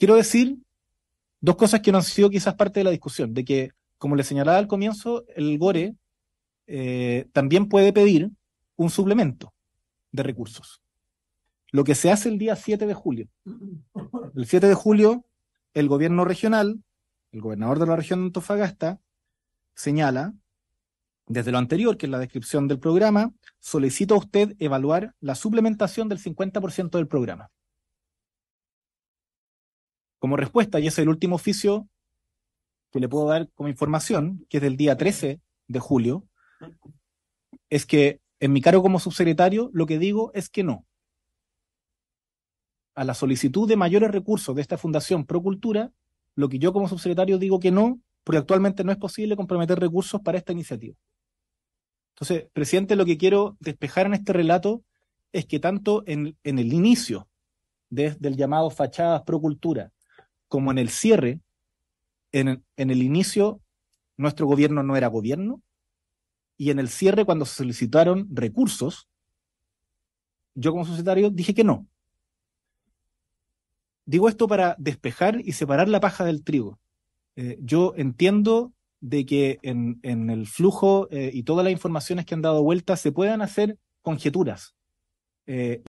Quiero decir dos cosas que no han sido quizás parte de la discusión, de que, como le señalaba al comienzo, el GORE eh, también puede pedir un suplemento de recursos. Lo que se hace el día 7 de julio. El 7 de julio, el gobierno regional, el gobernador de la región de Antofagasta, señala, desde lo anterior, que es la descripción del programa, solicita a usted evaluar la suplementación del 50% del programa como respuesta, y es el último oficio que le puedo dar como información, que es del día 13 de julio, es que en mi cargo como subsecretario lo que digo es que no. A la solicitud de mayores recursos de esta Fundación Procultura, lo que yo como subsecretario digo que no, porque actualmente no es posible comprometer recursos para esta iniciativa. Entonces, presidente, lo que quiero despejar en este relato es que tanto en, el inicio del llamado Fachadas Procultura, como en el cierre, en, el inicio nuestro gobierno no era gobierno, y en el cierre cuando se solicitaron recursos, yo como societario dije que no. Digo esto para despejar y separar la paja del trigo. Eh, yo entiendo de que en, el flujo eh, y todas las informaciones que han dado vuelta se puedan hacer conjeturas. Eh,